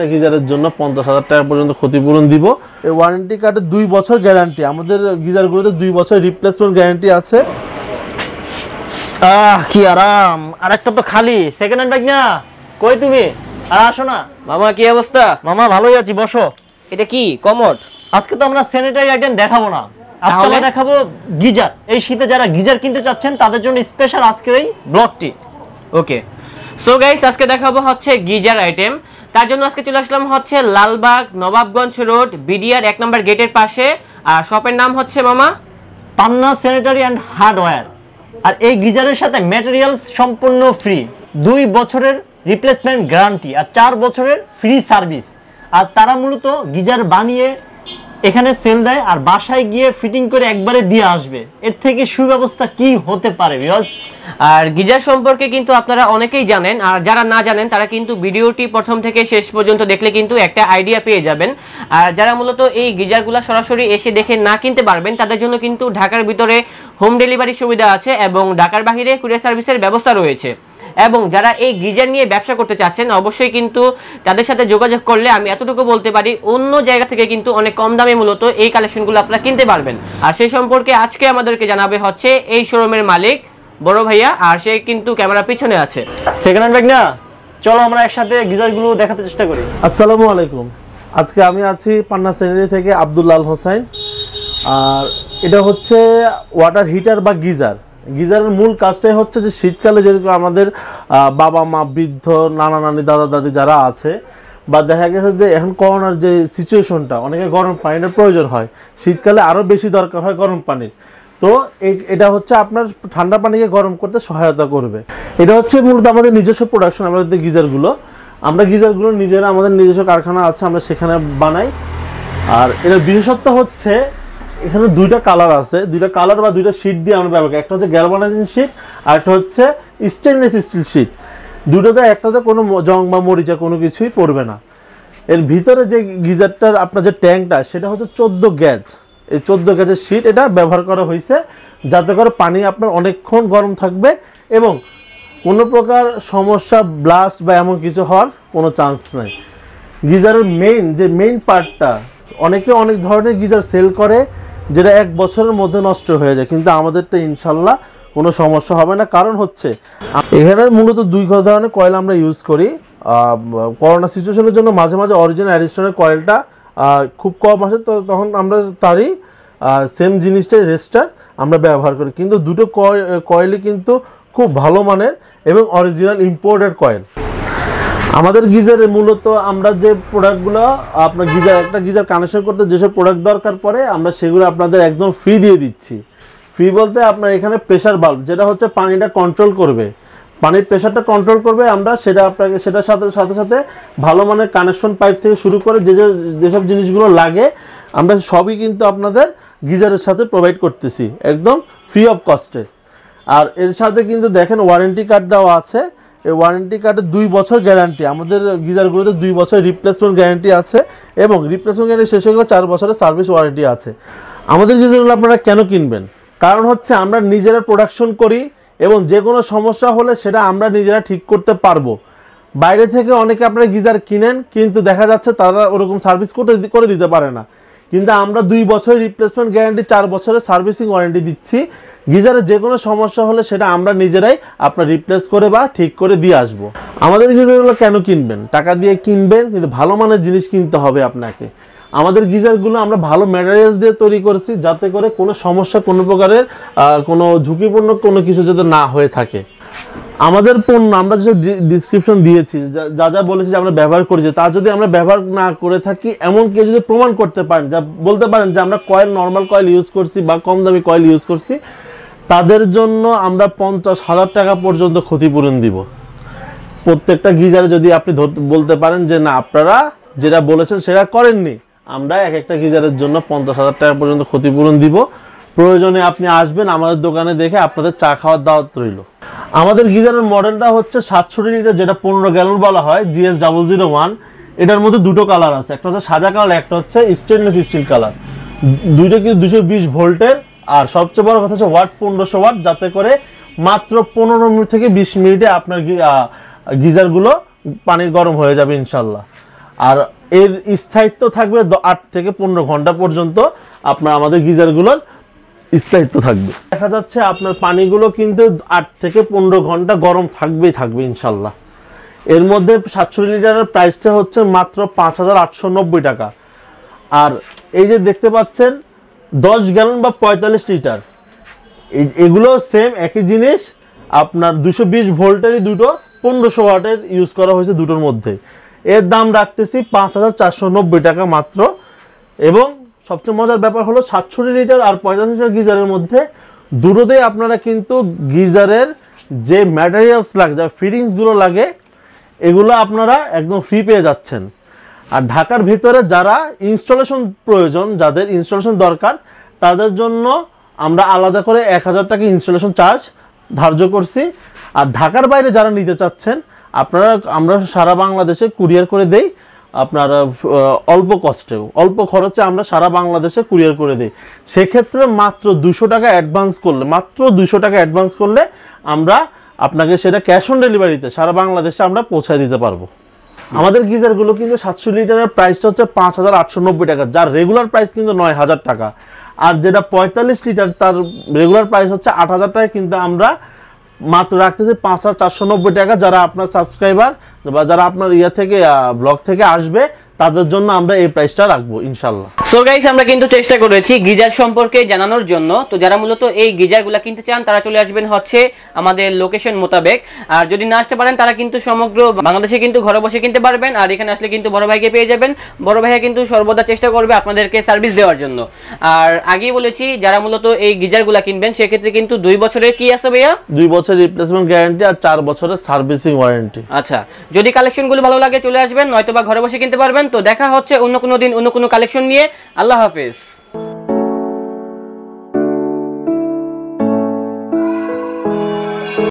একটা গিজারের জন্য পঞ্চাশ হাজার টাকা পর্যন্ত ক্ষতিপূরণ দিব এই ওয়ারেন্টি কার্ডে দুই বছর গ্যারান্টি আমাদের গিজারগুলোতে দুই বছর রিপ্লেসমেন্ট গ্যারান্টি আছে আহ কি আরাম আর একটা তো খালি সেকেন্ড হ্যান্ড বাইক না কই তুমি আর আসো না মামা কি অবস্থা মামা ভালোই আছি বসো এটা কি কমট আজকে তো আমরা স্যানিটারি আইটেম দেখাবো না আজকে দেখাবো গিজার এই শীতে যারা গিজার কিনতে চাচ্ছেন তাদের জন্য স্পেশাল আজকের এই ব্লগটি ওকে সো গাইস আজকে দেখাবো হচ্ছে গিজার আইটেম তার জন্য আজকে চলে আসলাম হচ্ছে লালবাগ নবাবগঞ্জ রোড বিডিআর এক নম্বর গেটের পাশে আর শপের নাম হচ্ছে মামা পান্না স্যানিটারি অ্যান্ড হার্ডওয়্যার আর এই গিজারের সাথে ম্যাটেরিয়ালস সম্পূর্ণ ফ্রি দুই বছরের রিপ্লেসমেন্ট গ্যারান্টি আর চার বছরের ফ্রি সার্ভিস আর তারা মূলত গিজার বানিয়ে এখানে সেল দেয় আর বাসায় গিয়ে ফিটিং করে একবারে দিয়ে আসবে এর থেকে সুব্যবস্থা কি হতে পারে বিকজ আর গিজার সম্পর্কে কিন্তু আপনারা অনেকেই জানেন আর যারা না জানেন তারা কিন্তু ভিডিওটি প্রথম থেকে শেষ পর্যন্ত দেখলে কিন্তু একটা আইডিয়া পেয়ে যাবেন আর যারা মূলত এই গিজারগুলো সরাসরি এসে দেখে না কিনতে পারবেন তাদের জন্য কিন্তু ঢাকার ভিতরে হোম ডেলিভারি সুবিধা আছে এবং ঢাকার বাহিরে কুরিয়ার সার্ভিসের ব্যবস্থা রয়েছে এবং যারা এই গিজার নিয়ে ব্যবসা করতে চাচ্ছেন অবশ্যই কিন্তু তাদের সাথে যোগাযোগ করলে আমি এতটুকু বলতে পারি অন্য জায়গা থেকে কিন্তু অনেক কম দামে মূলত এই কালেকশনগুলো আপনারা কিনতে পারবেন আর সেই সম্পর্কে আজকে আমাদেরকে জানাবে হচ্ছে এই শোরুমের মালিক বড় ভাইয়া আর সে কিন্তু ক্যামেরা পিছনে আছে সেকেন্ড হ্যান্ড ব্যাগ না চলো আমরা একসাথে গিজারগুলো দেখাতে চেষ্টা করি আসসালামু আলাইকুম আজকে আমি আছি পান্না শ্রেণী থেকে আব্দুল্লাহ হোসাইন আর এটা হচ্ছে ওয়াটার হিটার বা গিজার গিজারের মূল কাজটাই হচ্ছে যে শীতকালে যেরকম আমাদের বাবা মা বৃদ্ধ নানা নানি দাদা দাদি যারা আছে বা দেখা গেছে যে এখন করোনার যে সিচুয়েশনটা অনেকে গরম পানির প্রয়োজন হয় শীতকালে আরও বেশি দরকার হয় গরম পানির তো এটা হচ্ছে আপনার ঠান্ডা পানিকে গরম করতে সহায়তা করবে এটা হচ্ছে মূলত আমাদের নিজস্ব প্রোডাকশন আমাদের গিজারগুলো আমরা গিজারগুলো নিজেরা আমাদের নিজস্ব কারখানা আছে আমরা সেখানে বানাই আর এটার বিশেষত্ব হচ্ছে এখানে দুইটা কালার আছে দুইটা কালার বা দুইটা শীট দিয়ে আমরা ব্যবহার করি একটা হচ্ছে গ্যালভানাইজিং শীট আর একটা হচ্ছে স্টেনলেস স্টিল শীট দুটোতে একটাতে কোনো জং বা মরিচা কোনো কিছুই পড়বে না এর ভিতরে যে গিজারটার আপনার যে ট্যাঙ্কটা সেটা হচ্ছে চোদ্দ গ্যাজ এই চোদ্দ গ্যাজের শীট এটা ব্যবহার করা হয়েছে যাতে করে পানি আপনার অনেকক্ষণ গরম থাকবে এবং কোনো প্রকার সমস্যা ব্লাস্ট বা এমন কিছু হওয়ার কোনো চান্স নাই গিজারের মেইন যে মেইন পার্টটা অনেকে অনেক ধরনের গিজার সেল করে যেটা এক বছরের মধ্যে নষ্ট হয়ে যায় কিন্তু আমাদেরটা ইনশাল্লাহ কোনো সমস্যা হবে না কারণ হচ্ছে এখানে মূলত দুই ধরনের কয়েল আমরা ইউজ করি করোনা সিচুয়েশনের জন্য মাঝে মাঝে অরিজিনাল অ্যাডিশনের কয়েলটা খুব কম আসে তো তখন আমরা তারই সেম জিনিসটাই রেস্টার আমরা ব্যবহার করি কিন্তু দুটো কয়েলই কিন্তু খুব ভালো মানের এবং অরিজিনাল ইম্পোর্টেড কয়েল আমাদের গিজারে মূলত আমরা যে প্রোডাক্টগুলো আপনার গিজার একটা গিজার কানেকশন করতে যেসব প্রোডাক্ট দরকার পড়ে আমরা সেগুলো আপনাদের একদম ফ্রি দিয়ে দিচ্ছি ফ্রি বলতে আপনার এখানে প্রেশার বাল্ব যেটা হচ্ছে পানিটা কন্ট্রোল করবে পানির প্রেশারটা কন্ট্রোল করবে আমরা সেটা আপনাকে সেটার সাথে সাথে সাথে ভালো মানের কানেকশন পাইপ থেকে শুরু করে যে যেসব জিনিসগুলো লাগে আমরা সবই কিন্তু আপনাদের গিজারের সাথে প্রোভাইড করতেছি একদম ফ্রি অফ কস্টে আর এর সাথে কিন্তু দেখেন ওয়ারেন্টি কার্ড দেওয়া আছে এই ওয়ারেন্টি কার্ডে দুই বছর গ্যারান্টি আমাদের গিজারগুলোতে দুই বছর রিপ্লেসমেন্ট গ্যারান্টি আছে এবং রিপ্লেসমেন্ট গ্যারান্টি শেষ হয়ে গেলে চার বছরের সার্ভিস ওয়ারেন্টি আছে আমাদের গিজারগুলো আপনারা কেন কিনবেন কারণ হচ্ছে আমরা নিজেরা প্রোডাকশন করি এবং যে কোনো সমস্যা হলে সেটা আমরা নিজেরা ঠিক করতে পারবো বাইরে থেকে অনেকে আপনারা গিজার কিনেন কিন্তু দেখা যাচ্ছে তারা ওরকম সার্ভিস করতে করে দিতে পারে না কিন্তু আমরা দুই বছরের রিপ্লেসমেন্ট গ্যারান্টি চার বছরের সার্ভিসিং ওয়ারেন্টি দিচ্ছি গিজারে যে কোনো সমস্যা হলে সেটা আমরা নিজেরাই আপনার রিপ্লেস করে বা ঠিক করে দিয়ে আসবো আমাদের গিজারগুলো কেন কিনবেন টাকা দিয়ে কিনবেন কিন্তু ভালো মানের জিনিস কিনতে হবে আপনাকে আমাদের গিজারগুলো আমরা ভালো ম্যাটেরিয়ালস দিয়ে তৈরি করেছি যাতে করে কোনো সমস্যা কোনো প্রকারের কোনো ঝুঁকিপূর্ণ কোনো কিছু যাতে না হয়ে থাকে আমাদের পণ্য আমরা যেসব ডিসক্রিপশন দিয়েছি যা যা বলেছি যে আমরা ব্যবহার করেছি তা যদি আমরা ব্যবহার না করে থাকি এমন কেউ যদি প্রমাণ করতে পারেন যা বলতে পারেন যে আমরা কয়েল নর্মাল কয়েল ইউজ করছি বা কম দামি কয়েল ইউজ করছি তাদের জন্য আমরা পঞ্চাশ হাজার টাকা পর্যন্ত ক্ষতিপূরণ দিব প্রত্যেকটা গিজারে যদি আপনি বলতে পারেন যে না আপনারা যেটা বলেছেন সেটা করেননি আমরা এক একটা গিজারের জন্য পঞ্চাশ হাজার টাকা পর্যন্ত ক্ষতিপূরণ দিব প্রয়োজনে আপনি আসবেন আমাদের দোকানে দেখে আপনাদের চা খাওয়ার দাওয়াত রইল আমাদের গিজারের মডেলটা হচ্ছে সাতশো লিটার যেটা পনেরো গ্যালন বলা হয় জিএস ডাবল জিরো ওয়ান এটার মধ্যে দুটো কালার আছে একটা হচ্ছে সাদা কালার একটা হচ্ছে স্টেনলেস স্টিল কালার দুইটা কিন্তু দুশো বিশ ভোল্টের আর সবচেয়ে বড় কথা হচ্ছে ওয়াট পনেরোশো ওয়াট যাতে করে মাত্র পনেরো মিনিট থেকে বিশ মিনিটে আপনার গিজারগুলো পানির গরম হয়ে যাবে ইনশাল্লাহ আর এর স্থায়িত্ব থাকবে আট থেকে পনেরো ঘন্টা পর্যন্ত আপনার আমাদের গিজারগুলোর স্থায়িত্ব থাকবে দেখা যাচ্ছে আপনার পানিগুলো কিন্তু আট থেকে পনেরো ঘন্টা গরম থাকবেই থাকবে ইনশাল্লাহ এর মধ্যে সাতচল্লিশ লিটারের প্রাইসটা হচ্ছে মাত্র পাঁচ হাজার আটশো নব্বই টাকা আর এই যে দেখতে পাচ্ছেন দশ গ্যালন বা পঁয়তাল্লিশ লিটার এগুলো সেম একই জিনিস আপনার দুশো বিশ ভোল্টেরই দুটো পনেরোশো ওয়াটের ইউজ করা হয়েছে দুটোর মধ্যে এর দাম রাখতেছি পাঁচ হাজার চারশো নব্বই টাকা মাত্র এবং সবচেয়ে মজার ব্যাপার হলো সাতশো লিটার আর পঁয়তাল্লিশ লিটার গিজারের মধ্যে দুটোতে আপনারা কিন্তু গিজারের যে ম্যাটেরিয়ালস লাগে যা ফিটিংসগুলো লাগে এগুলো আপনারা একদম ফ্রি পেয়ে যাচ্ছেন আর ঢাকার ভিতরে যারা ইনস্টলেশন প্রয়োজন যাদের ইনস্টলেশন দরকার তাদের জন্য আমরা আলাদা করে এক হাজার টাকা ইনস্টলেশন চার্জ ধার্য করছি আর ঢাকার বাইরে যারা নিতে চাচ্ছেন আপনারা আমরা সারা বাংলাদেশে কুরিয়ার করে দেই আপনার অল্প কস্টেও অল্প খরচে আমরা সারা বাংলাদেশে কুরিয়ার করে দিই সেক্ষেত্রে মাত্র দুশো টাকা অ্যাডভান্স করলে মাত্র দুশো টাকা অ্যাডভান্স করলে আমরা আপনাকে সেটা ক্যাশ অন ডেলিভারিতে সারা বাংলাদেশে আমরা পৌঁছায় দিতে পারবো আমাদের গিজারগুলো কিন্তু সাতশো লিটারের প্রাইসটা হচ্ছে পাঁচ হাজার আটশো নব্বই টাকা যার রেগুলার প্রাইস কিন্তু নয় হাজার টাকা আর যেটা পঁয়তাল্লিশ লিটার তার রেগুলার প্রাইস হচ্ছে আট হাজার টাকা কিন্তু আমরা মাত্র রাখতেছে পাঁচ হাজার চারশো নব্বই টাকা যারা আপনার সাবস্ক্রাইবার বা যারা আপনার ইয়ে থেকে ব্লগ থেকে আসবে তাদের জন্য আমরা এই প্রাইসটা রাখবো ইনশাল্লাহ সো গাইস আমরা কিন্তু চেষ্টা করেছি গিজার সম্পর্কে জানানোর জন্য তো যারা মূলত এই গিজারগুলো কিনতে চান তারা চলে আসবেন হচ্ছে আমাদের লোকেশন মোতাবেক আর যদি না আসতে পারেন তারা কিন্তু সমগ্র বাংলাদেশে কিন্তু ঘরে বসে কিনতে পারবেন আর এখানে আসলে কিন্তু বড় ভাইকে পেয়ে যাবেন বড় ভাইয়া কিন্তু সর্বদা চেষ্টা করবে আপনাদেরকে সার্ভিস দেওয়ার জন্য আর আগেই বলেছি যারা মূলত এই গিজারগুলো কিনবেন সেক্ষেত্রে কিন্তু দুই বছরের কি আছে ভাইয়া দুই বছর রিপ্লেসমেন্ট গ্যারান্টি আর চার বছরের সার্ভিসিং ওয়ারেন্টি আচ্ছা যদি কালেকশনগুলো ভালো লাগে চলে আসবেন নয়তো বা ঘরে বসে কিনতে পারবেন তো দেখা হচ্ছে অন্য কোনো দিন অন্য কোনো কালেকশন নিয়ে আল্লাহ হাফেজ